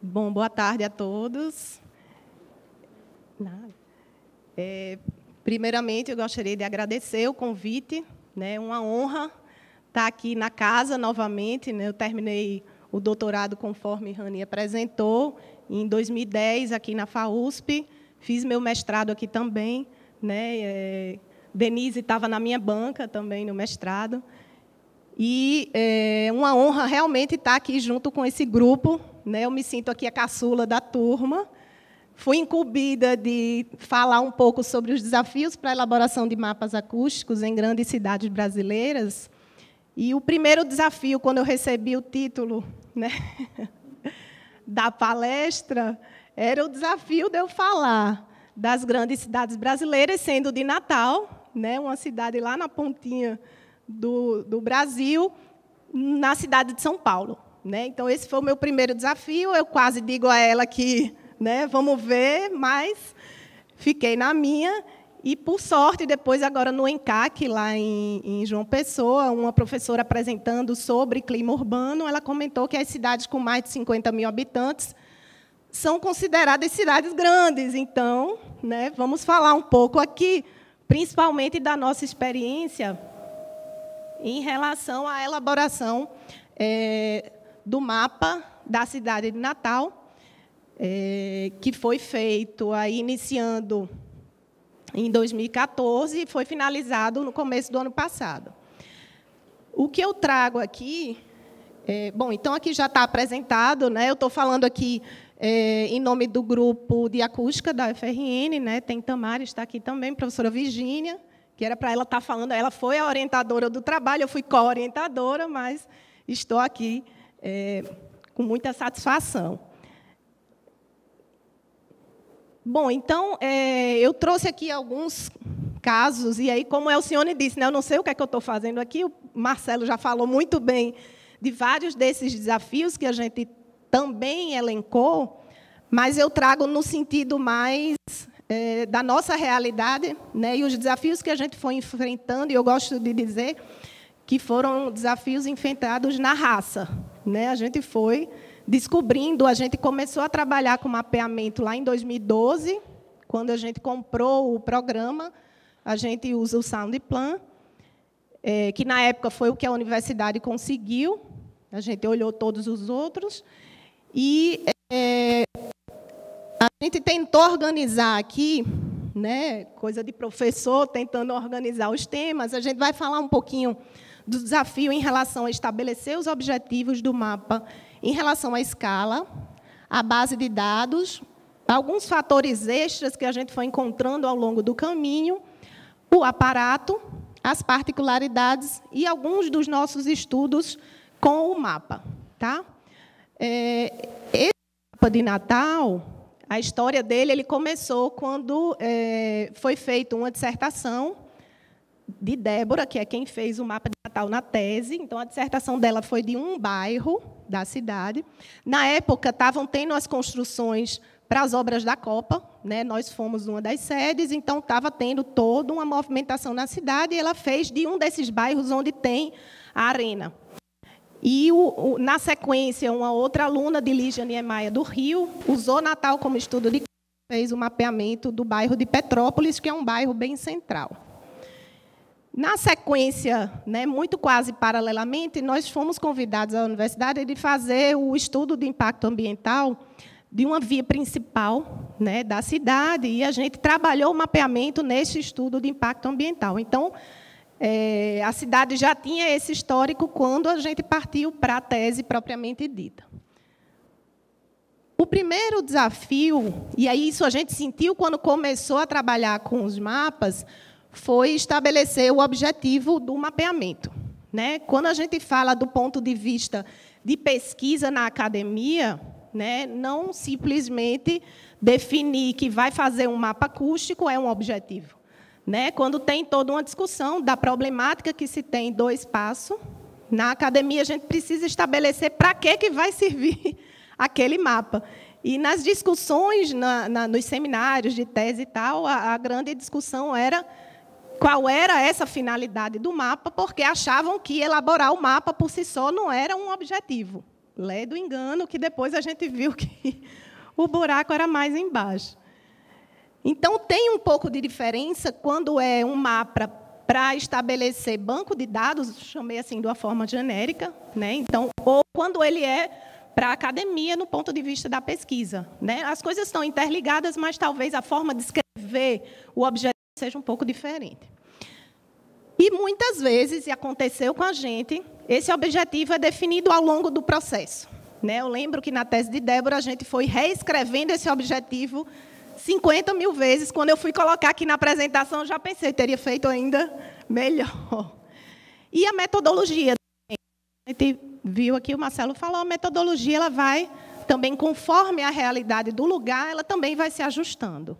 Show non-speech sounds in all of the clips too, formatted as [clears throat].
Bom, boa tarde a todos. É, primeiramente, eu gostaria de agradecer o convite. É né, uma honra estar aqui na casa novamente. Né, eu terminei o doutorado, conforme Rani apresentou, em 2010, aqui na FAUSP. Fiz meu mestrado aqui também. Né, é, Denise estava na minha banca também no mestrado. E é uma honra realmente estar aqui junto com esse grupo. Né? Eu me sinto aqui a caçula da turma. Fui incumbida de falar um pouco sobre os desafios para a elaboração de mapas acústicos em grandes cidades brasileiras. E o primeiro desafio, quando eu recebi o título né, [laughs] da palestra, era o desafio de eu falar das grandes cidades brasileiras, sendo de Natal, né, uma cidade lá na pontinha do, do Brasil na cidade de São Paulo. Né? Então, esse foi o meu primeiro desafio. Eu quase digo a ela que né, vamos ver, mas fiquei na minha. E, por sorte, depois, agora no encaque lá em, em, João Pessoa, uma professora apresentando sobre clima urbano, ela comentou que as cidades com mais de 50 mil habitantes são consideradas cidades grandes. Então, né, vamos falar um pouco aqui, principalmente da nossa experiência em relação à elaboração é, do mapa da cidade de Natal, é, que foi feito aí iniciando em 2014 e foi finalizado no começo do ano passado. O que eu trago aqui, é, bom, então aqui já está apresentado, né? Eu estou falando aqui é, em nome do grupo de acústica da UFRN, né? Tem Tamara está aqui também, professora Virgínia, que era para ela estar tá falando. Ela foi a orientadora do trabalho, eu fui co-orientadora, mas estou aqui é, com muita satisfação. Bom, então, é, eu trouxe aqui alguns casos, e aí, como Elcione disse, né, eu não sei o que é que eu estou fazendo aqui, o Marcelo já falou muito bem de vários desses desafios que a gente também elencou, mas eu trago no sentido mais é, da nossa realidade né, e os desafios que a gente foi enfrentando, e eu gosto de dizer que foram desafios enfrentados na raça. Né? A gente foi descobrindo, a gente começou a trabalhar com mapeamento lá em 2012, quando a gente comprou o programa, a gente usa o Soundplan, é, que na época foi o que a universidade conseguiu, a gente olhou todos os outros, e é, a gente tentou organizar aqui, né, coisa de professor, tentando organizar os temas. A gente vai falar um pouquinho do desafio em relação a estabelecer os objetivos do mapa em relação à escala, à base de dados, alguns fatores extras que a gente foi encontrando ao longo do caminho, o aparato, as particularidades e alguns dos nossos estudos com o mapa. Tá? É, esse mapa de Natal a história dele ele começou quando é, foi feita uma dissertação de Débora, que é quem fez o mapa de Natal na tese. Então, a dissertação dela foi de um bairro da cidade. Na época, estavam tendo as construções para as obras da Copa, né? Nós fomos uma das sedes, então estava tendo toda uma movimentação na cidade e ela fez de um desses bairros onde tem a arena. E o, o, na sequência, uma outra aluna de Lígia Niemeyer do Rio usou Natal como estudo de fez o mapeamento do bairro de Petrópolis, que é um bairro bem central. Na sequência, né, muito quase paralelamente, nós fomos convidados à universidade de fazer o estudo de impacto ambiental de uma via principal né, da cidade, e a gente trabalhou o mapeamento neste estudo de impacto ambiental. Então, é, a cidade já tinha esse histórico quando a gente partiu para a tese propriamente dita. O primeiro desafio, e aí isso a gente sentiu quando começou a trabalhar com os mapas, foi estabelecer o objetivo do mapeamento. Né? Quando a gente fala do ponto de vista de pesquisa na academia, né, não simplesmente definir que vai fazer um mapa acústico é um objetivo. Né? Quando tem toda uma discussão da problemática que se tem do espaço, na academia a gente precisa estabelecer para que, que vai servir [laughs] aquele mapa. E nas discussões, na, na, nos seminários de tese e tal, a, a grande discussão era qual era essa finalidade do mapa, porque achavam que elaborar o mapa por si só não era um objetivo. Lé do engano, que depois a gente viu que [laughs] o buraco era mais embaixo. Então, tem um pouco de diferença quando é um mapa para estabelecer banco de dados, chamei assim de uma forma genérica, né? Então, ou quando ele é para a academia no ponto de vista da pesquisa, né? As coisas estão interligadas, mas talvez a forma de escrever o objeto seja um pouco diferente. E muitas vezes, e aconteceu com a gente, esse objetivo é definido ao longo do processo. Né? Eu lembro que na tese de Débora a gente foi reescrevendo esse objetivo 50 mil vezes. Quando eu fui colocar aqui na apresentação, já pensei, teria feito ainda melhor. E a metodologia. A gente viu aqui, o Marcelo falou, a metodologia ela vai também, conforme a realidade do lugar, ela também vai se ajustando.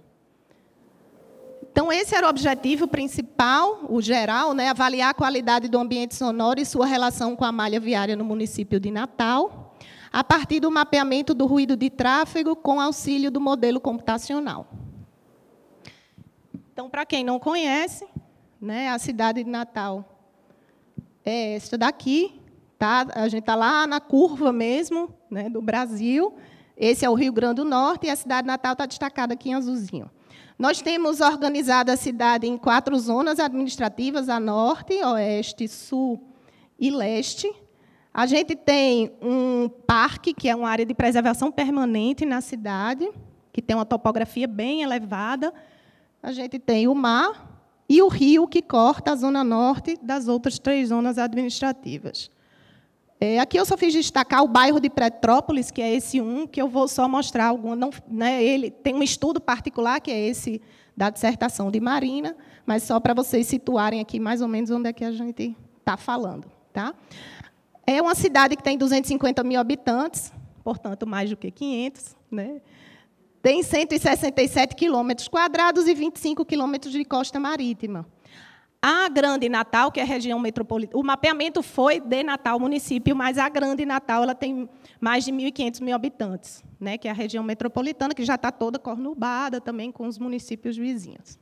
Então, esse era o objetivo principal, o geral, né? avaliar a qualidade do ambiente sonoro e sua relação com a malha viária no município de Natal a partir do mapeamento do ruído de tráfego com auxílio do modelo computacional. Então, para quem não conhece, né, a cidade de Natal é esta daqui, tá? A gente está lá na curva mesmo, né, do Brasil. Esse é o Rio Grande do Norte e a cidade de Natal está destacada aqui em azulzinho. Nós temos organizado a cidade em quatro zonas administrativas: a norte, oeste, sul e leste. A gente tem um parque, que é uma área de preservação permanente na cidade, que tem uma topografia bem elevada. A gente tem o mar e o rio que corta a zona norte das outras três zonas administrativas. É, aqui eu só fiz destacar o bairro de Petrópolis, que é esse um, que eu vou só mostrar algum. Não, né, ele tem um estudo particular, que é esse da dissertação de Marina, mas só para vocês situarem aqui mais ou menos onde é que a gente está falando. Tá? É uma cidade que tem 250 mil habitantes, portanto, mais do que 500. Né? Tem 167 quilômetros quadrados e 25 quilômetros de costa marítima. A Grande Natal, que é a região metropolitana, o mapeamento foi de Natal, município, mas a Grande Natal ela tem mais de 1.500 mil habitantes, né? que é a região metropolitana, que já está toda cornubada também com os municípios vizinhos.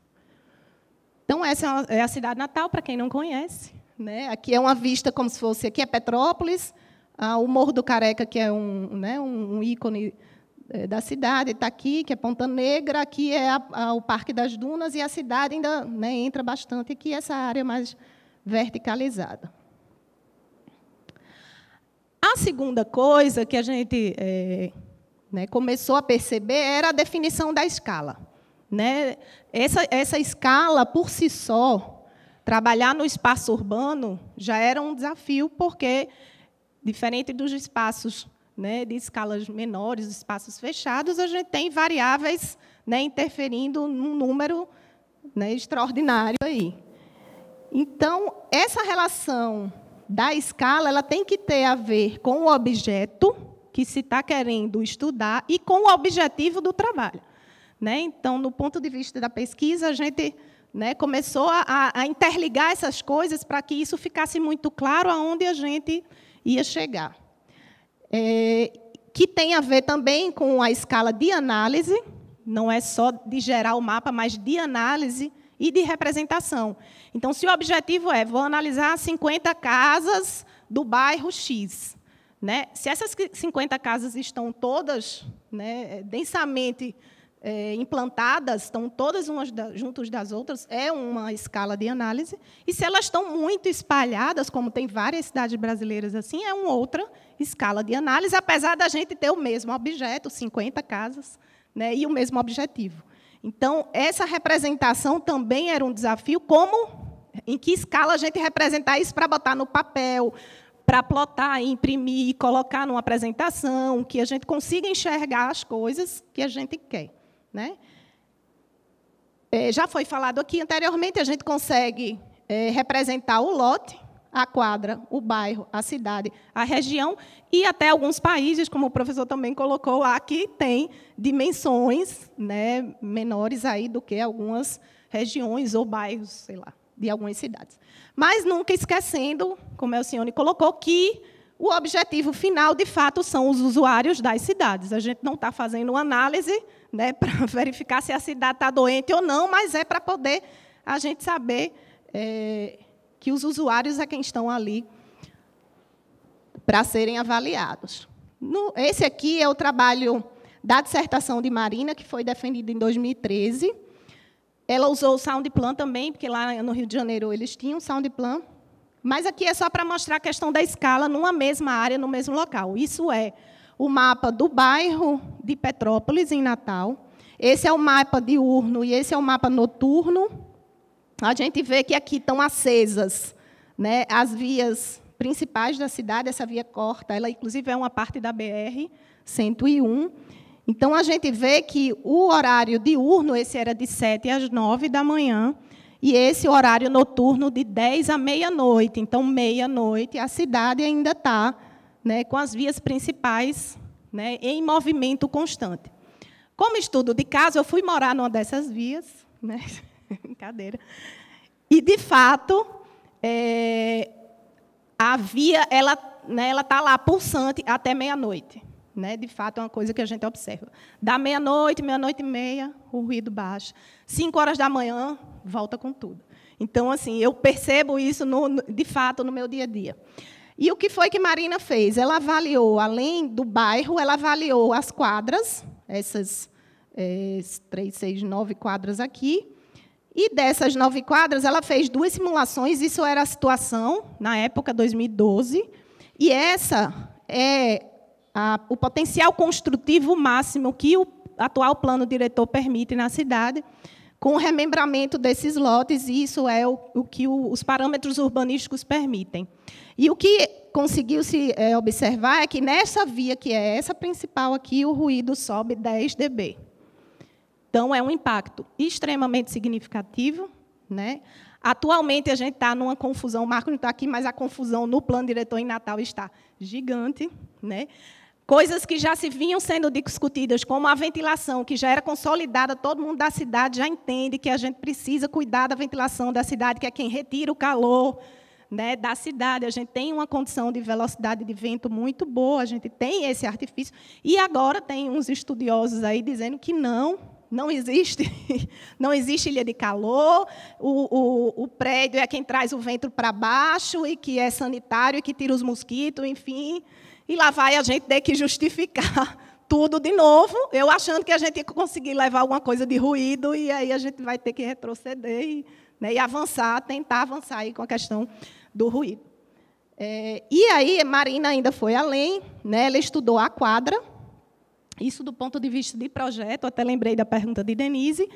Então, essa é a é cidade natal, para quem não conhece. Né? Aqui é uma vista como se fosse aqui é Petrópolis, ah, o Morro do Careca que é um, né, um ícone eh, da cidade está aqui, que é Ponta Negra, aqui é a, a, o Parque das Dunas e a cidade ainda né, entra bastante aqui é essa área mais verticalizada. A segunda coisa que a gente é, né, começou a perceber era a definição da escala. Né? Essa, essa escala, por si só, trabalhar no espaço urbano já era um desafio, porque, diferente dos espaços né, de escalas menores, espaços fechados, a gente tem variáveis né, interferindo num número né, extraordinário aí. Então, essa relação da escala ela tem que ter a ver com o objeto que se está querendo estudar e com o objetivo do trabalho. Né? Então, no ponto de vista da pesquisa, a gente né? Começou a, a interligar essas coisas para que isso ficasse muito claro aonde a gente ia chegar. É, que tem a ver também com a escala de análise, não é só de gerar o mapa, mas de análise e de representação. Então, se o objetivo é, vou analisar 50 casas do bairro X, né? se essas 50 casas estão todas né, densamente é, implantadas, estão todas umas da, juntas das outras, é uma escala de análise. E se elas estão muito espalhadas, como tem várias cidades brasileiras assim, é uma outra escala de análise, apesar da gente ter o mesmo objeto, 50 casas, né, e o mesmo objetivo. Então, essa representação também era um desafio, como em que escala a gente representar isso para botar no papel, para plotar, imprimir e colocar numa apresentação, que a gente consiga enxergar as coisas que a gente quer. Né? É, já foi falado aqui anteriormente, a gente consegue é, representar o lote, a quadra, o bairro, a cidade, a região e até alguns países, como o professor também colocou lá, que tem dimensões né, menores aí do que algumas regiões ou bairros, sei lá, de algumas cidades. Mas nunca esquecendo, como a Alcione colocou, que o objetivo final, de fato, são os usuários das cidades. A gente não está fazendo análise né, [laughs] para verificar se a cidade está doente ou não, mas é para poder a gente saber é, que os usuários é quem estão ali para serem avaliados. No, esse aqui é o trabalho da dissertação de Marina, que foi defendida em 2013. Ela usou o Soundplan também, porque lá no Rio de Janeiro eles tinham Soundplan. Mas aqui é só para mostrar a questão da escala numa mesma área, no mesmo local. Isso é o mapa do bairro de Petrópolis, em Natal. Esse é o mapa diurno e esse é o mapa noturno. A gente vê que aqui estão acesas né, as vias principais da cidade, essa via corta, ela inclusive é uma parte da BR 101. Então a gente vê que o horário diurno, esse era de 7 às 9 da manhã, e esse horário noturno de 10 à meia-noite. Então, meia-noite, a cidade ainda está né, com as vias principais né, em movimento constante. Como estudo de caso, eu fui morar numa dessas vias, né? [laughs] brincadeira, e, de fato, é, a via ela né, ela está lá pulsante até meia-noite. Né? De fato, é uma coisa que a gente observa. Da meia-noite, meia-noite e meia, o ruído baixa. Cinco horas da manhã, volta com tudo. Então, assim, eu percebo isso, no, de fato, no meu dia a dia. E o que foi que Marina fez? Ela avaliou, além do bairro, ela avaliou as quadras, essas é, três, seis, nove quadras aqui. E dessas nove quadras, ela fez duas simulações. Isso era a situação na época 2012. E essa é a, o potencial construtivo máximo que o atual plano diretor permite na cidade com o remembramento desses lotes, e isso é o, o que o, os parâmetros urbanísticos permitem. E o que conseguiu-se é, eh, observar é que nessa via, que é essa principal aqui, o ruído sobe 10 dB. Então, é um impacto extremamente significativo. Né? Atualmente, a gente está numa confusão, o Marco não está aqui, mas a confusão no plano diretor em Natal está gigante. Né? Coisas que já se vinham sendo discutidas, como a ventilação, que já era consolidada, todo mundo da cidade já entende que a gente precisa cuidar da ventilação da cidade, que é quem retira o calor né, da cidade. A gente tem uma condição de velocidade de vento muito boa, a gente tem esse artifício. E agora tem uns estudiosos aí dizendo que não, não existe, [laughs] não existe ilha de calor, o, o, o prédio é quem traz o vento para baixo e que é sanitário e que tira os mosquitos, enfim. E lá vai a gente ter que justificar [laughs] tudo de novo, eu achando que a gente ia conseguir levar alguma coisa de ruído, e aí a gente vai ter que retroceder e, né, e avançar, tentar avançar aí com a questão do ruído. É, e aí, Marina ainda foi além, né, ela estudou a quadra, isso do ponto de vista de projeto, até lembrei da pergunta de Denise.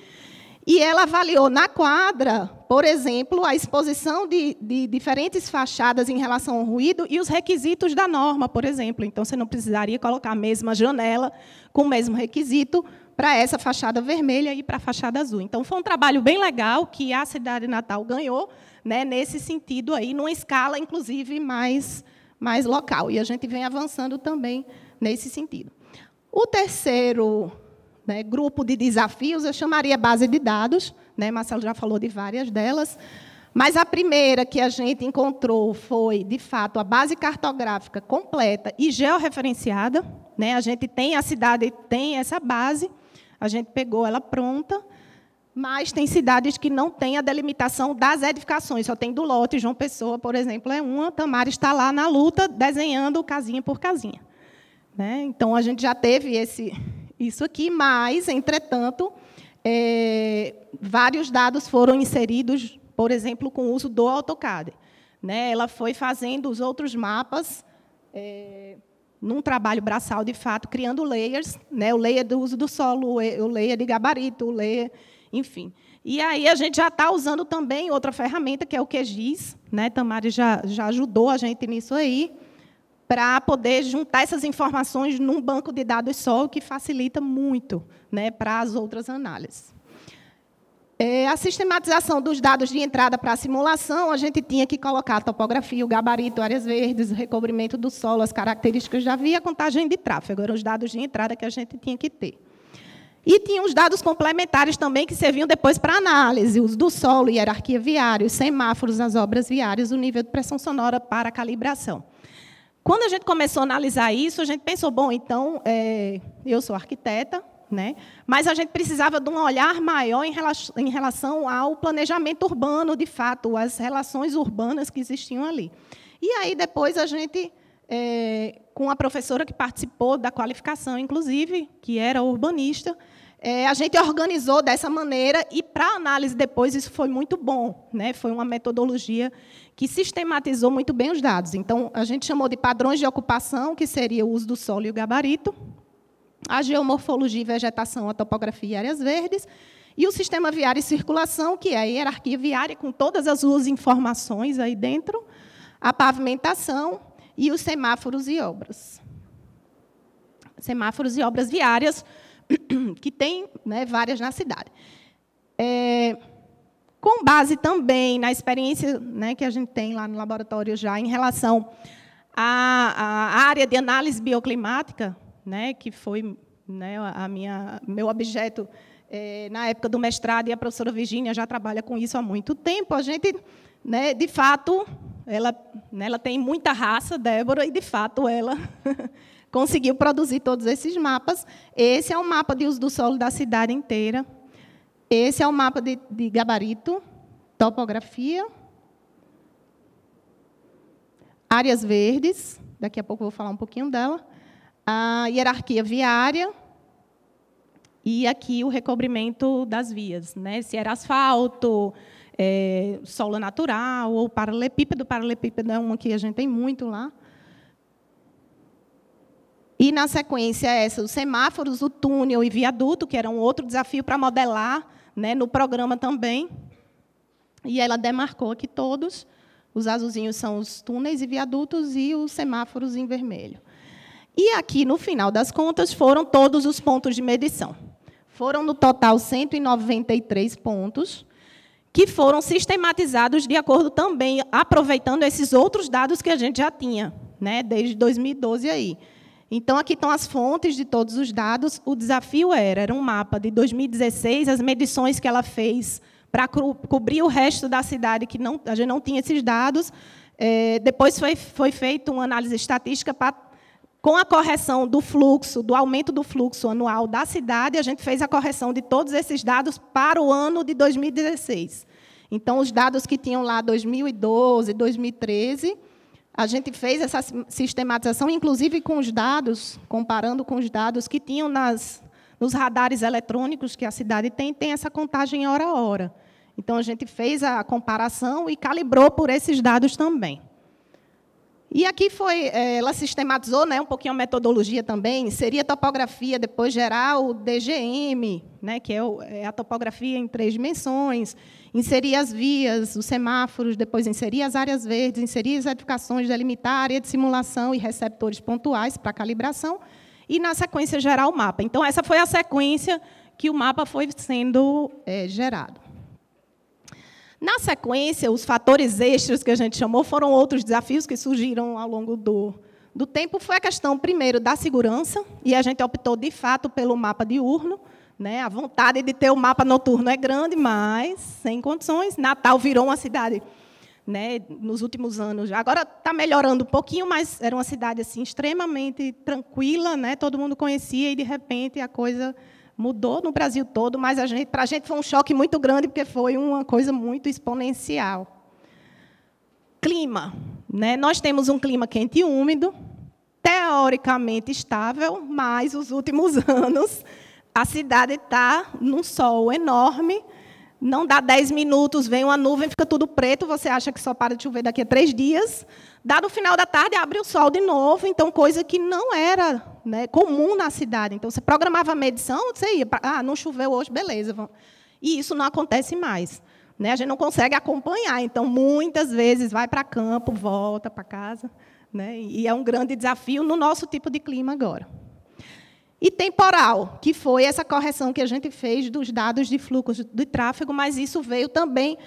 E ela avaliou na quadra, por exemplo, a exposição de, de, diferentes fachadas em relação ao ruído e os requisitos da norma, por exemplo. Então, você não precisaria colocar a mesma janela com o mesmo requisito para essa fachada vermelha e para a fachada azul. Então, foi um trabalho bem legal que a cidade natal ganhou, né, nesse sentido aí, numa escala, inclusive, mais, mais local. E a gente vem avançando também nesse sentido. O terceiro né? Grupo de desafios, eu chamaria base de dados, né? Marcelo já falou de várias delas. Mas a primeira que a gente encontrou foi, de fato, a base cartográfica completa e georreferenciada. Né? A gente tem a cidade, tem essa base, a gente pegou ela pronta, mas tem cidades que não têm a delimitação das edificações, só tem do lote. João Pessoa, por exemplo, é uma. Tamara está lá na luta, desenhando casinha por casinha. Né? Então, a gente já teve esse, isso aqui, mas, entretanto, é, vários dados foram inseridos, por exemplo, com o uso do AutoCAD. Né? Ela foi fazendo os outros mapas é, num trabalho braçal, de fato, criando layers, né? o layer do uso do solo, o layer de gabarito, o layer, enfim. E aí a gente já está usando também outra ferramenta, que é o QGIS. Né? Tamari já, já ajudou a gente nisso aí para poder juntar essas informações num banco de dados só, o que facilita muito né, para as outras análises. É, a sistematização dos dados de entrada para a simulação, a gente tinha que colocar a topografia, o gabarito, áreas verdes, o recobrimento do solo, as características já via, a contagem de tráfego, eram os dados de entrada que a gente tinha que ter. E tinha os dados complementares também que serviam depois para análise, os do solo, hierarquia viária, os semáforos, as obras viárias, o nível de pressão sonora para calibração. Quando a gente começou a analisar isso, a gente pensou, bom, então, é, eu sou arquiteta, né? mas a gente precisava de um olhar maior em relação, em relação ao planejamento urbano, de fato, as relações urbanas que existiam ali. E aí, depois, a gente é, com a professora que participou da qualificação, inclusive, que era urbanista. É, a gente organizou dessa maneira e, para análise depois, isso foi muito bom. Né? Foi uma metodologia que sistematizou muito bem os dados. Então, a gente chamou de padrões de ocupação, que seria o uso do solo e o gabarito, a geomorfologia vegetação, a topografia e áreas verdes, e o sistema viário e circulação, que é a hierarquia viária, com todas as suas informações aí dentro, a pavimentação e os semáforos e obras. Semáforos e obras viárias, [coughs] que tem né, várias na cidade base também na experiência né, que a gente tem lá no laboratório já em relação à, à área de análise bioclimática, né, que foi né, a minha, meu objeto é, na época do mestrado, e a professora Virginia já trabalha com isso há muito tempo. A gente, né, de fato, ela, né, ela tem muita raça, Débora, e de fato ela [laughs] conseguiu produzir todos esses mapas. Esse é o mapa de uso do solo da cidade inteira. Esse é o mapa de, de gabarito, topografia, áreas verdes, daqui a pouco vou falar um pouquinho dela, a hierarquia viária e aqui o recobrimento das vias, né? se era asfalto, é, solo natural ou paralelepípedo, paralelepípedo é uma que a gente tem muito lá. E, na sequência, essa, os semáforos, o túnel e viaduto, que era um outro desafio para modelar né, no programa também. E ela demarcou aqui todos. Os azulzinhos são os túneis e viadutos e os semáforos em vermelho. E aqui, no final das contas, foram todos os pontos de medição. Foram, no total, 193 pontos, que foram sistematizados de acordo também, aproveitando esses outros dados que a gente já tinha, né, desde 2012 aí. Então, aqui estão as fontes de todos os dados. O desafio era, era um mapa de 2016, as medições que ela fez para co cobrir o resto da cidade, que não, a gente não tinha esses dados. É, depois foi, foi feita uma análise estatística para com a correção do fluxo, do aumento do fluxo anual da cidade, a gente fez a correção de todos esses dados para o ano de 2016. Então, os dados que tinham lá 2012, 2013, a gente fez essa sistematização, inclusive com os dados, comparando com os dados que tinham nas, nos radares eletrônicos que a cidade tem, tem essa contagem hora a hora. Então, a gente fez a comparação e calibrou por esses dados também. E aqui foi, é, ela sistematizou né, um pouquinho a metodologia também, inseria topografia, depois gerar o DGM, né, que é, é a topografia em três dimensões, inserir as vias, os semáforos, depois inserir as áreas verdes, inserir as edificações, delimitar a área de simulação e receptores pontuais para calibração, e, na sequência, gerar o mapa. Então, essa foi a sequência que o mapa foi sendo é, gerado. Na sequência, os fatores extras que a gente chamou foram outros desafios que surgiram ao longo do, do tempo. Foi a questão, primeiro, da segurança, e a gente optou, de fato, pelo mapa diurno. Né? A vontade de ter o mapa noturno é grande, mas sem condições. Natal virou uma cidade né, nos últimos anos. Agora está melhorando um pouquinho, mas era uma cidade assim extremamente tranquila, né, todo mundo conhecia e de repente a coisa mudou no Brasil todo, mas para a gente, gente foi um choque muito grande, porque foi uma coisa muito exponencial. Clima. Né? Nós temos um clima quente e úmido, teoricamente estável, mas os últimos [laughs] anos a cidade está num sol enorme. Não dá 10 minutos, vem uma nuvem, fica tudo preto, você acha que só para de chover daqui a três dias. Dado o final da tarde, abre o sol de novo, então coisa que não era né, comum na cidade. Então você programava a medição, você ia, pra, ah, não choveu hoje, beleza. Vamos. E isso não acontece mais. Né? A gente não consegue acompanhar, então muitas vezes vai para campo, volta para casa. Né? E é um grande desafio no nosso tipo de clima agora. E temporal, que foi essa correção que a gente fez dos dados de fluxo de tráfego, mas isso veio também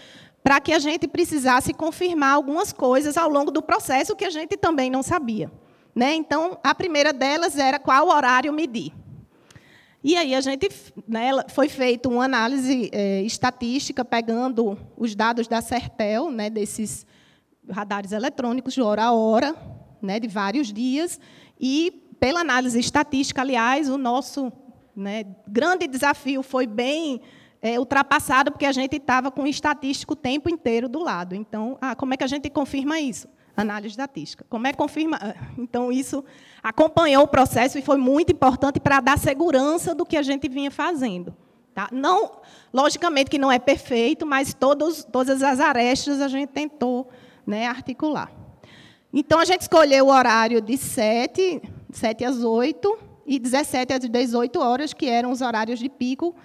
para que a gente precisasse confirmar algumas coisas ao longo do processo que a gente também não sabia. Né? Então, a primeira delas era qual horário medir. E aí a gente né, foi feita uma análise é, estatística pegando os dados da Sertel, né, desses radares eletrônicos de hora a hora, né, de vários dias, e pela análise estatística, aliás, o nosso né, grande desafio foi bem é, ultrapassado, porque a gente estava com o estatístico o tempo inteiro do lado. Então, ah, como é que a gente confirma isso? Análise estatística. Como é que confirma? Ah, então, isso acompanhou o processo e foi muito importante para dar segurança do que a gente vinha fazendo. Tá? Não, logicamente que não é perfeito, mas todos, todas as arestas a gente tentou né, articular. Então, a gente escolheu o horário de 7, 7 às 8 e 17 às 18 horas, que eram os horários de pico,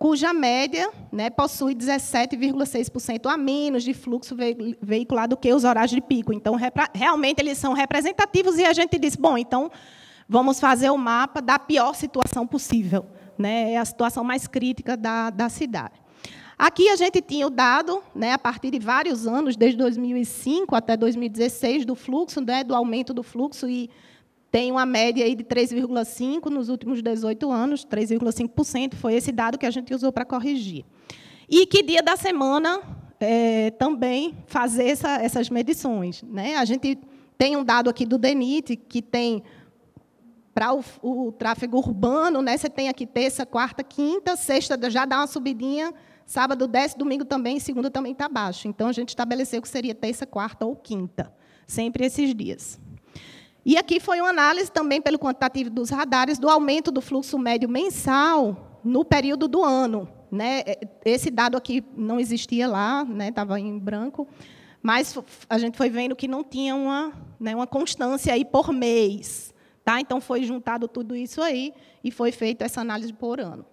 cuja média né, possui 17,6% a menos de fluxo ve veicular do que os horários de pico. Então, realmente, eles são representativos e a gente diz, bom, então, vamos fazer o mapa da pior situação possível, né, é a situação mais crítica da, da cidade. Aqui a gente tinha o dado, né, a partir de vários anos, desde 2005 até 2016, do fluxo, né, do aumento do fluxo e tem uma média aí de 3,5% nos últimos 18 anos, 3,5% foi esse dado que a gente usou para corrigir. E que dia da semana é, também fazer essa, essas medições. Né? A gente tem um dado aqui do DENIT, que tem para o, o, tráfego urbano, né, você tem aqui terça, quarta, quinta, sexta já dá uma subidinha, sábado desce, domingo também, segunda também está baixo. Então, a gente estabeleceu que seria terça, quarta ou quinta, sempre esses dias. E aqui foi uma análise também pelo quantitativo dos radares do aumento do fluxo médio mensal no período do ano. Né? É, esse dado aqui não existia lá, estava né? em branco, mas a gente foi vendo que não tinha uma, né, uma constância aí por mês. Tá? Então, foi juntado tudo isso aí e foi feita essa análise por ano.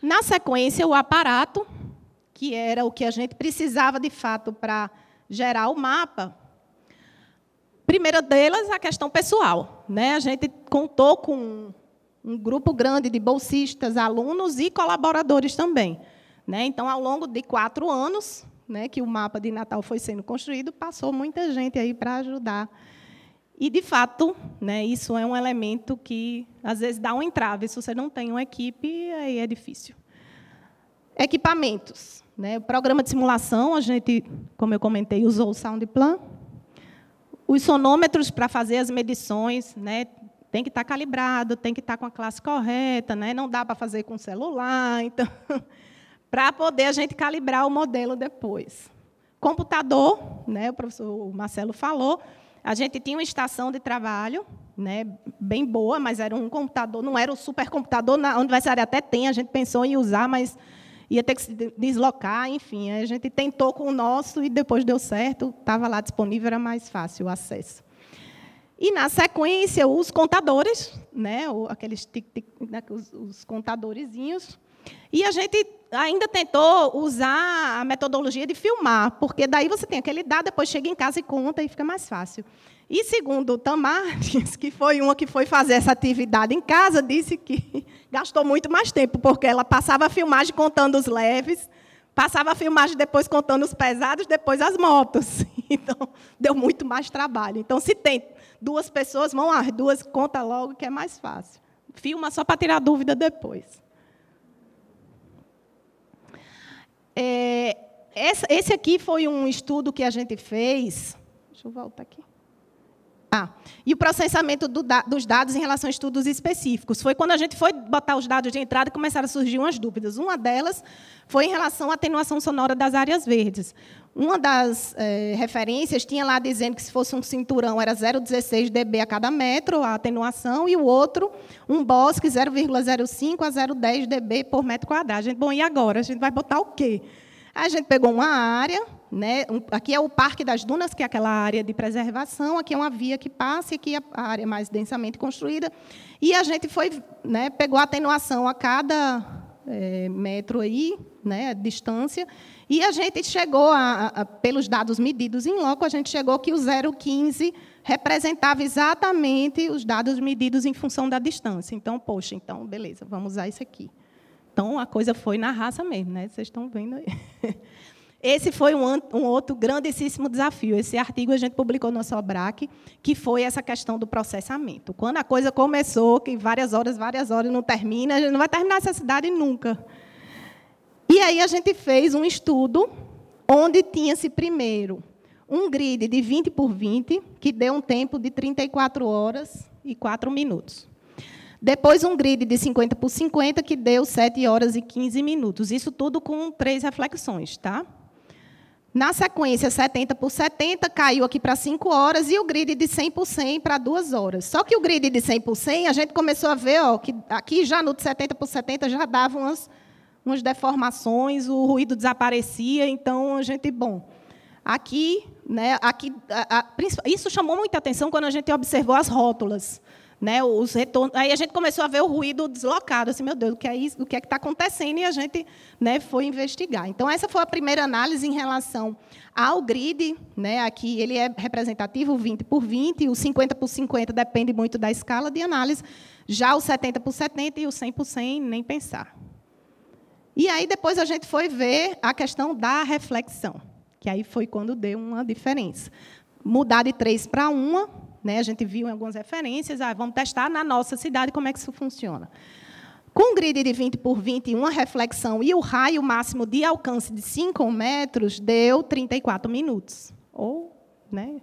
Na sequência, o aparato, que era o que a gente precisava de fato para gerar o mapa, Primeira delas, a questão pessoal. Né? A gente contou com um grupo grande de bolsistas, alunos e colaboradores também. Né? Então, ao longo de quatro anos né, que o mapa de Natal foi sendo construído, passou muita gente aí para ajudar. E, de fato, né, isso é um elemento que, às vezes, dá um entrave. Se você não tem uma equipe, aí é difícil. Equipamentos. Né? O programa de simulação, a gente, como eu comentei, usou o Soundplan. Os sonômetros para fazer as medições, né, tem que estar tá calibrado, tem que estar tá com a classe correta, né? não dá para fazer com celular, [laughs] então, para poder a gente calibrar o modelo depois. Computador, né, o professor Marcelo falou, a gente tinha uma estação de trabalho, né, bem boa, mas era um computador, não era o supercomputador, na universidade até tem, a gente pensou em usar, mas ia ter que se deslocar, enfim. A gente tentou com o nosso e depois deu certo, estava lá disponível, era mais fácil o acesso. E, na sequência, os contadores, né, aqueles tic, tic, né, os, os contadorzinhos. E a gente ainda tentou usar a metodologia de filmar, porque daí você tem aquele dado, depois chega em casa e conta e fica mais fácil. E segundo Tamares, [laughs] que foi uma que foi fazer essa atividade em casa, disse que gastou muito mais tempo, porque ela passava a filmagem contando os leves, passava a filmagem depois contando os pesados, depois as motos. [laughs] Então, deu muito mais trabalho. Então, se tem duas pessoas, vão as duas, conta logo que é mais fácil. Filma só para tirar dúvida depois. É, esse aqui foi um estudo que a gente fez. Deixa eu voltar aqui. Ah, e o processamento do dos dados em relação a estudos específicos. Foi quando a gente foi botar os dados de entrada e começaram a surgir umas dúvidas. Uma delas foi em relação à atenuação sonora das áreas verdes. Uma das eh, referências tinha lá dizendo que se fosse um cinturão era 0,16 dB a cada metro, a atenuação, e o outro, um bosque, 0,05 a 0,10 dB por metro quadrado. A gente, bom, e agora? A gente vai botar o quê? A gente pegou uma área né? Um, aqui é o Parque das Dunas, que é aquela área de preservação, aqui é uma via que passa, e aqui é a área mais densamente construída. E a gente foi, né, pegou a atenuação a cada é, metro aí, né, a distância, e a gente chegou, a, a, pelos dados medidos em loco, a gente chegou que o 0,15 representava exatamente os dados medidos em função da distância. Então, poxa, então, beleza, vamos usar isso aqui. Então, a coisa foi na raça mesmo, né? Vocês estão vendo aí. [laughs] Esse foi um, um, outro grandíssimo desafio. Esse artigo a gente publicou no Sobrac, que foi essa questão do processamento. Quando a coisa começou, que várias horas, várias horas não termina, a gente não vai terminar essa cidade nunca. E aí a gente fez um estudo onde tinha-se primeiro um grid de 20 por 20, que deu um tempo de 34 horas e 4 minutos. Depois um grid de 50 por 50, que deu 7 horas e 15 minutos. Isso tudo com três reflexões, tá? Na sequência, 70 por 70 caiu aqui para 5 horas e o grid de 100 por 100 para 2 horas. Só que o grid de 100 por 100, a gente começou a ver ó, que aqui já no de 70 por 70 já dava umas, umas deformações, o ruído desaparecia, então a gente, bom. Aqui, né, aqui a, a, isso chamou muita atenção quando a gente observou as rótulas. Né, os retornos. Aí a gente começou a ver o ruído deslocado, assim, meu Deus, o que é isso? O que é que está acontecendo? E a gente né, foi investigar. Então, essa foi a primeira análise em relação ao grid, né? Aqui ele é representativo 20 por 20, o 50 por 50 depende muito da escala de análise, já o 70 por 70 e o 100 por 100 nem pensar. E aí depois a gente foi ver a questão da reflexão, que aí foi quando deu uma diferença. Mudar de três para uma né? A gente viu em algumas referências, ah, vamos testar na nossa cidade como é que isso funciona. Com o grid de 20 por 20 uma reflexão e o raio máximo de alcance de 5 metros, deu 34 minutos. Ou, né?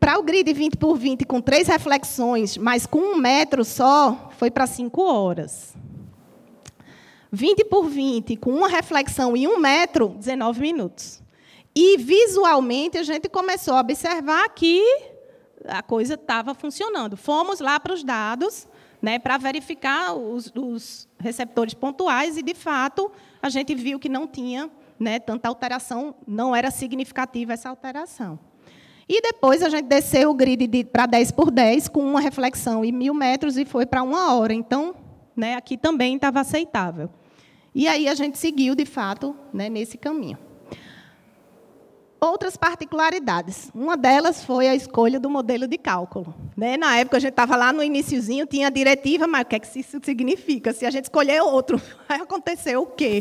Para o grid de 20 por 20 com três reflexões, mas com um metro só, foi para 5 horas. 20 por 20 com uma reflexão e um metro, 19 minutos. E visualmente a gente começou a observar que a coisa estava funcionando. Fomos lá para os dados, né, para verificar os, os, receptores pontuais e, de fato, a gente viu que não tinha né, tanta alteração, não era significativa essa alteração. E depois a gente desceu o grid de, para 10 por 10 com uma reflexão e mil metros e foi para uma hora. Então, né, aqui também estava aceitável. E aí a gente seguiu, de fato, né, nesse caminho outras particularidades. Uma delas foi a escolha do modelo de cálculo. Né? Na época, a gente estava lá no iníciozinho, tinha a diretiva, mas o que, é que isso significa? Se a gente escolher outro, [laughs] vai acontecer o quê?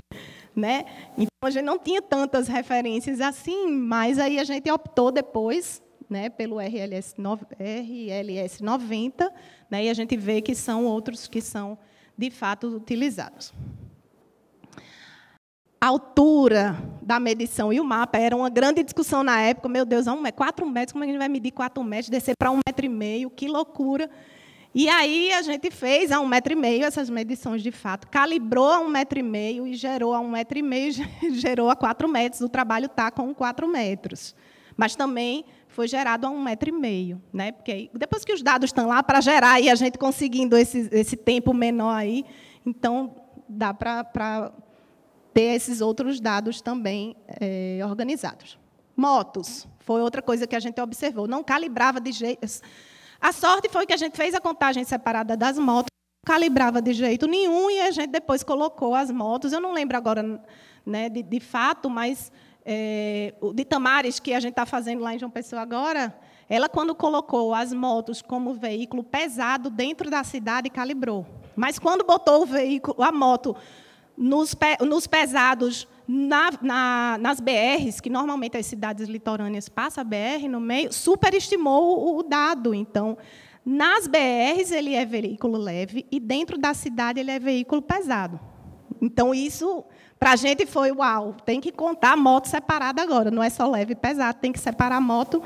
Né? Então, a gente não tinha tantas referências assim, mas aí a gente optou depois né, pelo RLS, no, RLS 90, né, e a gente vê que são outros que são, de fato, utilizados a altura da medição e o mapa era uma grande discussão na época. Meu Deus, é um, metro, quatro metros, como é a gente vai medir quatro metros, descer para um metro e meio? Que loucura! E aí a gente fez a um metro e meio essas medições de fato, calibrou a um metro e meio e gerou a um metro e meio, [laughs] gerou a quatro metros. O trabalho está com quatro metros, mas também foi gerado a um metro e meio, né? Porque depois que os dados estão lá para gerar e a gente conseguindo esse, esse tempo menor aí, então dá para ter esses outros dados também é, organizados. Motos foi outra coisa que a gente observou. Não calibrava de jeito. A sorte foi que a gente fez a contagem separada das motos, não calibrava de jeito nenhum e a gente depois colocou as motos. Eu não lembro agora, né, de, de fato, mas é, o de Tamares que a gente está fazendo lá em João Pessoa agora, ela quando colocou as motos como veículo pesado dentro da cidade calibrou. Mas quando botou o veículo, a moto nos, nos pesados na, na, nas BRs, que normalmente as cidades litorâneas passam a BR no meio, superestimou o, o, dado. Então, nas BRs ele é veículo leve e dentro da cidade ele é veículo pesado. Então, isso para a gente foi uau, tem que contar a moto separada agora, não é só leve e pesado, tem que separar a moto.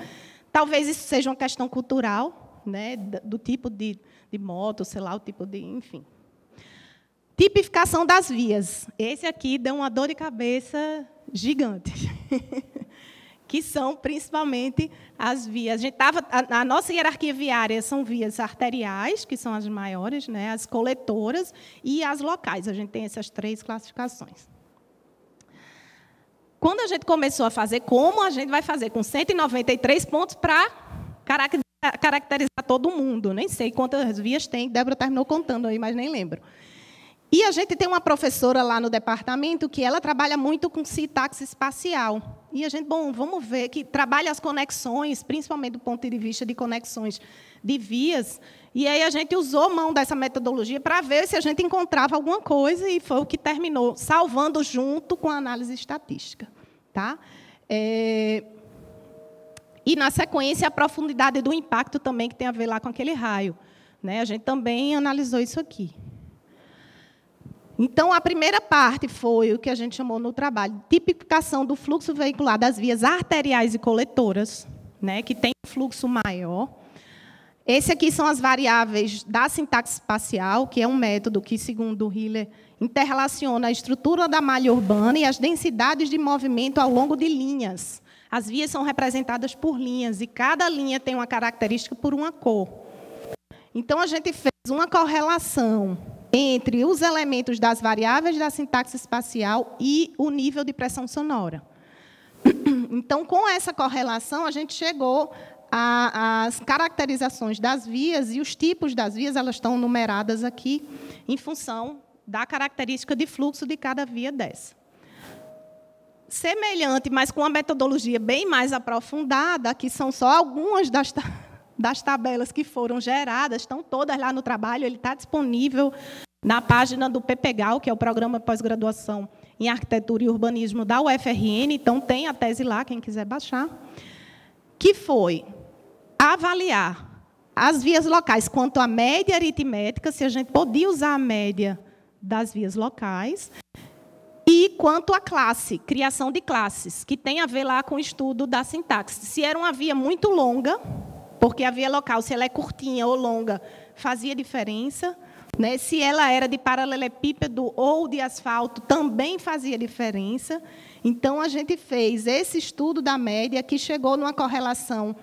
Talvez isso seja uma questão cultural, né, do tipo de, de moto, sei lá, o tipo de. enfim. Tipificação das vias. Esse aqui dá uma dor de cabeça gigante. [laughs] que são principalmente as vias. A, tava, a, a, nossa hierarquia viária são vias arteriais, que são as maiores, né, as coletoras, e as locais. A gente tem essas três classificações. Quando a gente começou a fazer, como a gente vai fazer? Com 193 pontos para caracterizar todo mundo. Nem sei quantas vias tem, Débora terminou contando aí, mas nem lembro. E a gente tem uma professora lá no departamento que ela trabalha muito com sintaxe espacial. E a gente, bom, vamos ver, que trabalha as conexões, principalmente do ponto de vista de conexões de vias. E aí a gente usou mão dessa metodologia para ver se a gente encontrava alguma coisa, e foi o que terminou, salvando junto com a análise estatística. Tá? É... E, na sequência, a profundidade do impacto também, que tem a ver lá com aquele raio. Né? A gente também analisou isso aqui. Então, a primeira parte foi o que a gente chamou no trabalho tipificação do fluxo veicular das vias arteriais e coletoras, né, que tem um fluxo maior. Esse aqui são as variáveis da sintaxe espacial, que é um método que, segundo Hiller, interrelaciona a estrutura da malha urbana e as densidades de movimento ao longo de linhas. As vias são representadas por linhas e cada linha tem uma característica por uma cor. Então, a gente fez uma correlação entre os elementos das variáveis da sintaxe espacial e o nível de pressão sonora. [clears throat] Então, com essa correlação, a gente chegou às caracterizações das vias e os tipos das vias, elas estão numeradas aqui em função da característica de fluxo de cada via dessa. Semelhante, mas com uma metodologia bem mais aprofundada, aqui são só algumas das [laughs] das tabelas que foram geradas, estão todas lá no trabalho, ele está disponível na página do PPGAL, que é o Programa Pós-Graduação em Arquitetura e Urbanismo da UFRN, então tem a tese lá, quem quiser baixar, que foi avaliar as vias locais quanto à média aritmética, se a gente podia usar a média das vias locais, e quanto à classe, criação de classes, que tem a ver lá com o estudo da sintaxe. Se era uma via muito longa, porque a via local, se ela é curtinha ou longa, fazia diferença. Né? Se ela era de paralelepípedo ou de asfalto, também fazia diferença. Então, a gente fez esse estudo da média, que chegou numa correlação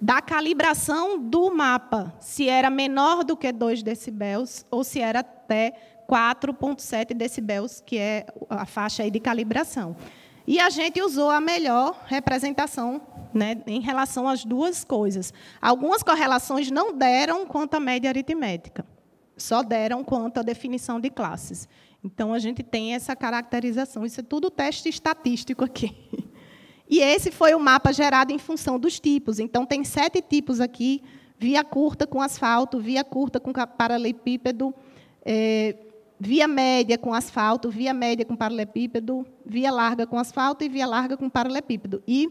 da calibração do mapa, se era menor do que 2 decibéis ou se era até 4,7 decibéis, que é a faixa aí de calibração. E a gente usou a melhor representação né, em relação às duas coisas. Algumas correlações não deram quanto à média aritmética, só deram quanto à definição de classes. Então, a gente tem essa caracterização. Isso é tudo teste estatístico aqui. E esse foi o mapa gerado em função dos tipos. Então, tem sete tipos aqui: via curta com asfalto, via curta com paralelepípedo, é, via média com asfalto, via média com paralelepípedo, via larga com asfalto e via larga com paralelepípedo. E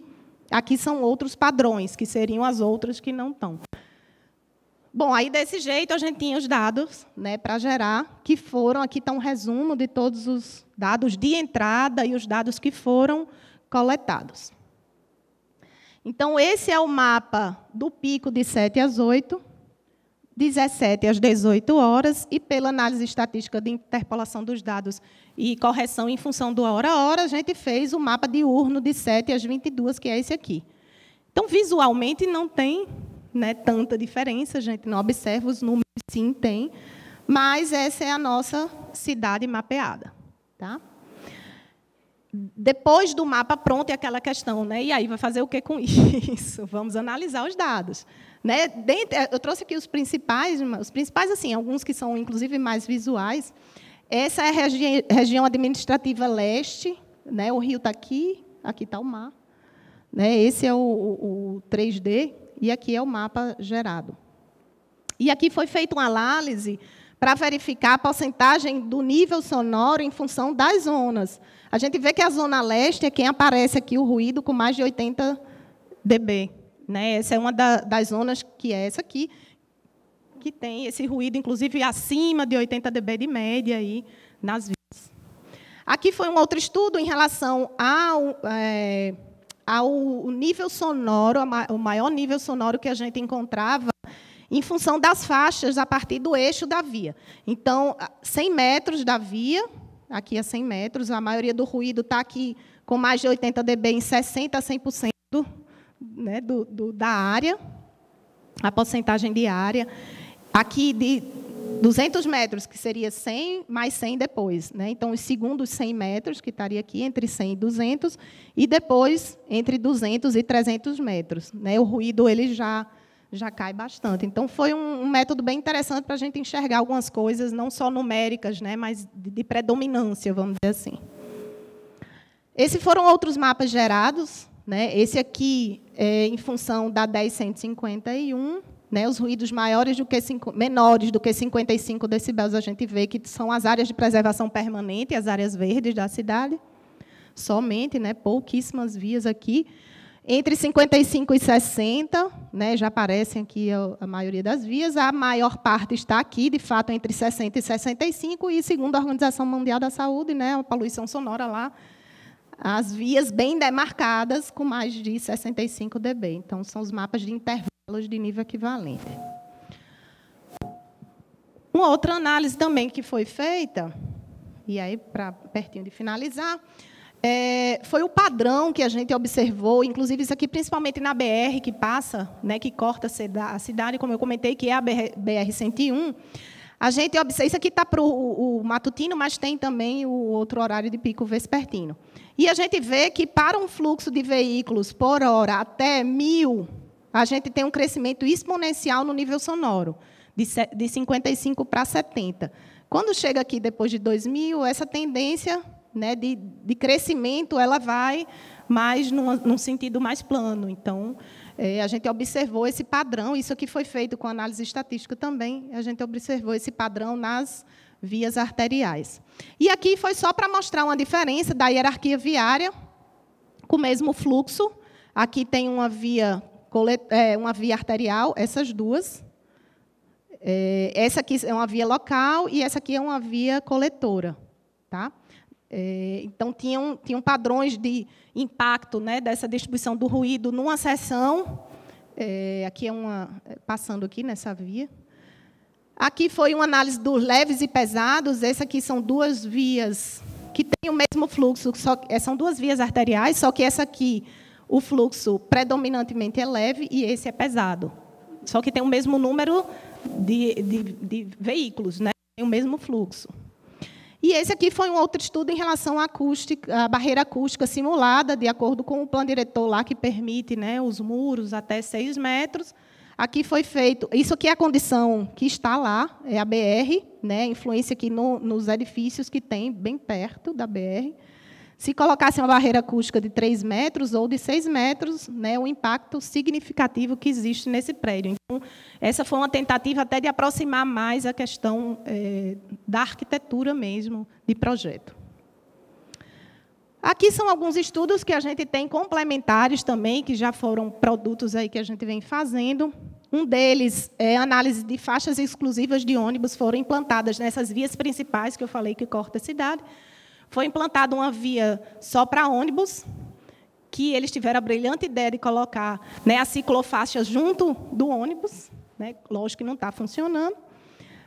aqui são outros padrões, que seriam as outras que não estão. Bom, aí desse jeito a gente tinha os dados né, para gerar, que foram, aqui está um resumo de todos os dados de entrada e os dados que foram coletados. Então, esse é o mapa do pico de 7 às 8, 17 às 18 horas, e pela análise estatística de interpolação dos dados e correção em função do hora a hora, a gente fez o mapa diurno de 7 às 22, que é esse aqui. Então, visualmente, não tem né, tanta diferença, a gente não observa os números, sim, tem, mas essa é a nossa cidade mapeada. Tá? Depois do mapa pronto, é aquela questão, né? e aí vai fazer o que com [laughs] isso? Vamos analisar os dados. Né? Dentro, eh, eu trouxe aqui os principais, os principais, assim, alguns que são inclusive mais visuais. Essa é a regi região administrativa leste, né? o rio está aqui, aqui está o mar. Né? Esse é o, o, o 3D e aqui é o mapa gerado. E aqui foi feita uma análise para verificar a porcentagem do nível sonoro em função das zonas. A gente vê que a zona leste é quem aparece aqui o ruído com mais de 80 dB. Né? Essa é uma da, das zonas que é essa aqui, que tem esse ruído, inclusive acima de 80 dB de média aí nas vias. Aqui foi um outro estudo em relação ao, é, ao nível sonoro, o maior nível sonoro que a gente encontrava em função das faixas a partir do eixo da via. Então, 100 metros da via, aqui a é 100 metros, a maioria do ruído está aqui com mais de 80 dB em 60% a 100% né, do, do, da área, a porcentagem de área. Aqui, de 200 metros, que seria 100 mais 100 depois. Né? Então, os segundos 100 metros, que estaria aqui entre 100 e 200, e depois entre 200 e 300 metros. Né? O ruído ele já, já cai bastante. Então, foi um, um método bem interessante para a gente enxergar algumas coisas, não só numéricas, né? mas de, de predominância, vamos dizer assim. Esses foram outros mapas gerados, né? Esse aqui é em função da 10151, né? Os ruídos maiores do que cinco, menores do que 55 decibéis a gente vê que são as áreas de preservação permanente, as áreas verdes da cidade. Somente, né? Pouquíssimas vias aqui. Entre 55 e 60, né, já aparecem aqui a, a, maioria das vias, a maior parte está aqui, de fato, entre 60 e 65, e segundo a Organização Mundial da Saúde, né, a poluição sonora lá as vias bem demarcadas com mais de 65 dB. Então, são os mapas de intervalos de nível equivalente. Uma outra análise também que foi feita, e aí, para pertinho de finalizar, é, foi o padrão que a gente observou, inclusive isso aqui, principalmente na BR que passa, né, que corta a cidade, como eu comentei, que é a BR-101, BR a gente observa, isso aqui está para o, matutino, mas tem também o outro horário de pico vespertino. E a gente vê que para um fluxo de veículos por hora até mil, a gente tem um crescimento exponencial no nível sonoro, de, de 55 para 70. Quando chega aqui depois de 2000, essa tendência né, de, de crescimento ela vai mais num sentido mais plano. Então, é, a gente observou esse padrão, isso que foi feito com análise estatística também, a gente observou esse padrão nas vias arteriais. E aqui foi só para mostrar uma diferença da hierarquia viária com o mesmo fluxo. Aqui tem uma via, é, uma via arterial, essas duas. É, essa aqui é uma via local e essa aqui é uma via coletora. Tá? É, então, tinham, tinham padrões de impacto né, dessa distribuição do ruído numa seção. É, aqui é uma. É, passando aqui nessa via. Aqui foi uma análise dos leves e pesados. Essas aqui são duas vias que têm o mesmo fluxo, só, é, são duas vias arteriais, só que essa aqui, o fluxo predominantemente é leve e esse é pesado. Só que tem o mesmo número de, de, de veículos, né? tem o mesmo fluxo. E esse aqui foi um outro estudo em relação à, acústica, à barreira acústica simulada, de acordo com o plano diretor lá, que permite né, os muros até 6 metros. Aqui foi feito. Isso aqui é a condição que está lá, é a BR, né, influência aqui no, nos edifícios que tem bem perto da BR. Se colocasse uma barreira acústica de 3 metros ou de 6 metros, né, o impacto significativo que existe nesse prédio. Então, essa foi uma tentativa até de aproximar mais a questão é, da arquitetura mesmo, de projeto. Aqui são alguns estudos que a gente tem complementares também, que já foram produtos aí que a gente vem fazendo. Um deles é análise de faixas exclusivas de ônibus foram implantadas nessas vias principais que eu falei que corta a cidade. Foi implantada uma via só para ônibus, que eles tiveram a brilhante ideia de colocar né, a ciclofaixa junto do ônibus. Né? Lógico que não está funcionando.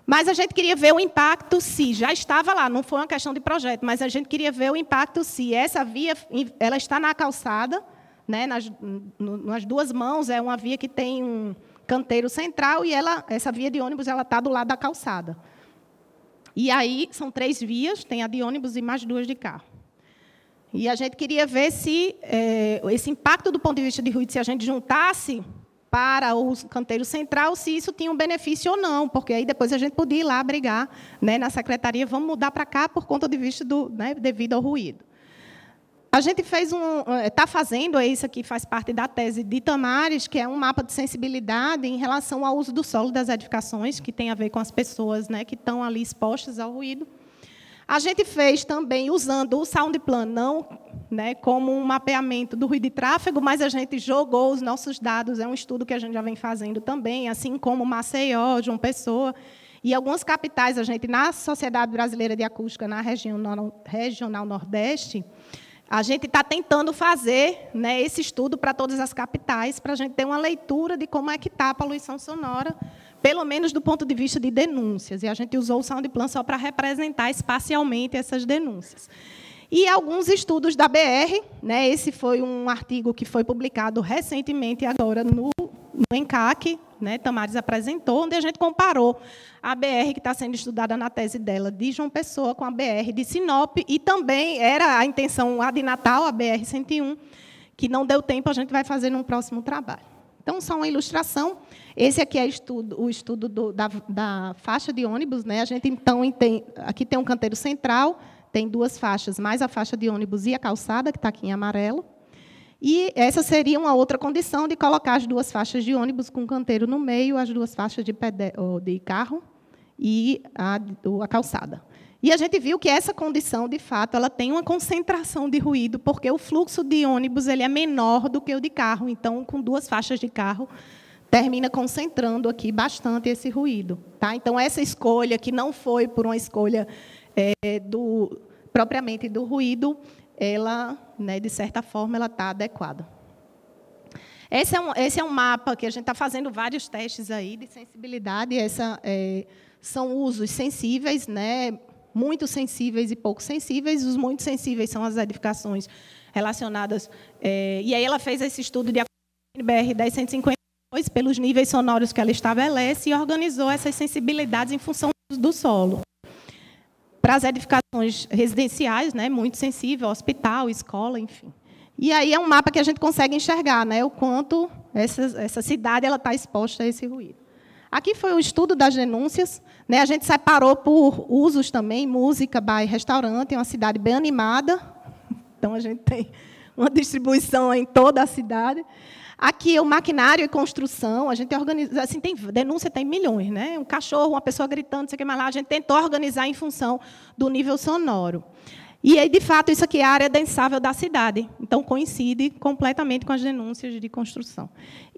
Mas a gente queria ver o impacto se já estava lá, não foi uma questão de projeto, mas a gente queria ver o impacto se essa via ela está na calçada, né, nas, no, nas duas mãos é uma via que tem um canteiro central e ela, essa via de ônibus ela está do lado da calçada. E aí são três vias, tem a de ônibus e mais duas de carro. E a gente queria ver se é, esse impacto do ponto de vista de ruído, se a gente juntasse para o canteiro central, se isso tinha um benefício ou não, porque aí depois a gente podia ir lá brigar né, na secretaria, vamos mudar para cá por conta de vista do, né, devido ao ruído. A gente fez um. Está eh, fazendo, isso aqui faz parte da tese de Tamares, que é um mapa de sensibilidade em relação ao uso do solo das edificações, que tem a ver com as pessoas né, que estão ali expostas ao ruído. A gente fez também usando o Soundplan, não né, como um mapeamento do ruído de tráfego, mas a gente jogou os nossos dados, é um estudo que a gente já vem fazendo também, assim como Maceió, João Pessoa, e algumas capitais, a gente, na Sociedade Brasileira de Acústica, na região regional Nordeste, a gente está tentando fazer né, esse estudo para todas as capitais, para a gente ter uma leitura de como é que está a poluição sonora, pelo menos do ponto de vista de denúncias. E a gente usou o Soundplan só para representar espacialmente essas denúncias. E alguns estudos da BR, né, esse foi um artigo que foi publicado recentemente agora no no ENCAC, né, Tamares apresentou, onde a gente comparou a BR que está sendo estudada na tese dela de João Pessoa com a BR de Sinop, e também era a intenção a de Natal, a BR-101, que não deu tempo, a gente vai fazer num próximo trabalho. Então, só uma ilustração. Esse aqui é estudo, o estudo do, da, da, faixa de ônibus. Né? A gente, então, tem, aqui tem um canteiro central, tem duas faixas, mais a faixa de ônibus e a calçada, que está aqui em amarelo. E essa seria uma outra condição de colocar as duas faixas de ônibus com canteiro no meio, as duas faixas de, pede... de carro e a, a calçada. E a gente viu que essa condição, de fato, ela tem uma concentração de ruído, porque o fluxo de ônibus ele é menor do que o de carro. Então, com duas faixas de carro, termina concentrando aqui bastante esse ruído. Tá? Então, essa escolha, que não foi por uma escolha é, do propriamente do ruído, ela, né, de certa forma, ela está adequada. Esse é, um, esse é um mapa que a gente está fazendo vários testes aí de sensibilidade. Essa, é, são usos sensíveis, né, muito sensíveis e pouco sensíveis. Os muito sensíveis são as edificações relacionadas. É, e aí ela fez esse estudo de BR 1052 pelos níveis sonoros que ela estabelece é, e organizou essas sensibilidades em função do solo para as edificações residenciais, né, muito sensível, hospital, escola, enfim. E aí é um mapa que a gente consegue enxergar né, o quanto essa, essa cidade está exposta a esse ruído. Aqui foi o estudo das denúncias. Né, a gente separou por usos também, música, bar restaurante, é uma cidade bem animada. Então, a gente tem uma distribuição em toda a cidade. Aqui o maquinário e construção, a gente organiza, assim, tem denúncia tem milhões, né? Um cachorro, uma pessoa gritando, não sei o que mais lá, a gente tentou organizar em função do nível sonoro. E aí, de fato, isso aqui é a área densável da cidade. Então, coincide completamente com as denúncias de construção.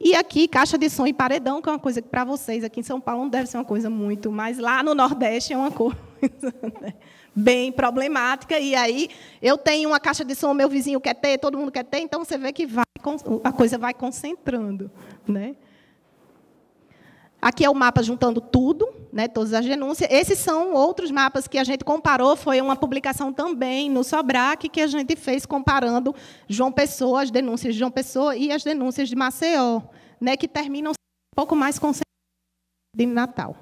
E aqui, caixa de som e paredão, que é uma coisa que para vocês aqui em São Paulo não deve ser uma coisa muito, mas lá no Nordeste é uma coisa. [laughs] Né? bem problemática. E aí eu tenho uma caixa de som, meu vizinho quer ter, todo mundo quer ter, então você vê que vai, a coisa vai concentrando. Né? Aqui é o mapa juntando tudo, né, todas as denúncias. Esses são outros mapas que a gente comparou, foi uma publicação também no Sobrac que a gente fez comparando João Pessoa, as denúncias de João Pessoa e as denúncias de Maceió, né, que terminam um pouco mais concentradas de Natal.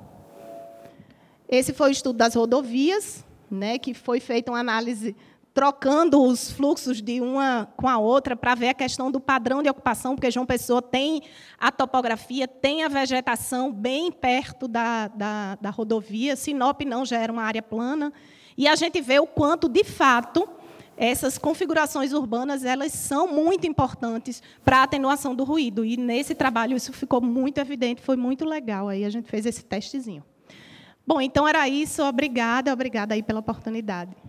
Esse foi o estudo das rodovias, né, que foi feita uma análise trocando os fluxos de uma com a outra para ver a questão do padrão de ocupação, porque João Pessoa tem a topografia, tem a vegetação bem perto da, da, da rodovia, Sinop não já era uma área plana, e a gente vê o quanto, de fato, essas configurações urbanas elas são muito importantes para a atenuação do ruído. E nesse trabalho isso ficou muito evidente, foi muito legal. Aí a gente fez esse testezinho. Bom, então era isso. Obrigada, obrigada aí pela oportunidade.